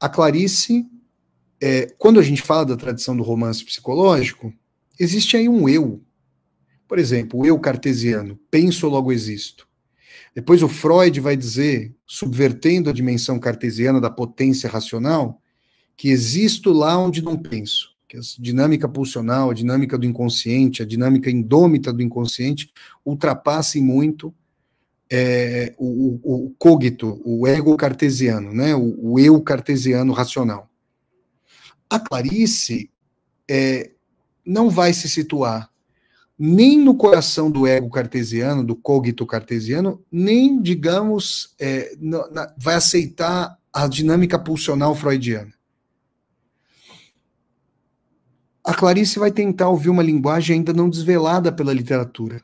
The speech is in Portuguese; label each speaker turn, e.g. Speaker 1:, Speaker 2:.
Speaker 1: A Clarice, é, quando a gente fala da tradição do romance psicológico, existe aí um eu. Por exemplo, o eu cartesiano, penso logo existo. Depois o Freud vai dizer, subvertendo a dimensão cartesiana da potência racional, que existo lá onde não penso. Que a dinâmica pulsional, a dinâmica do inconsciente, a dinâmica indômita do inconsciente ultrapassem muito é, o, o, cogito, o ego cartesiano, né? o, o eu cartesiano racional. A Clarice é, não vai se situar nem no coração do ego cartesiano, do cogito cartesiano, nem, digamos, é, na, na, vai aceitar a dinâmica pulsional freudiana. A Clarice vai tentar ouvir uma linguagem ainda não desvelada pela literatura,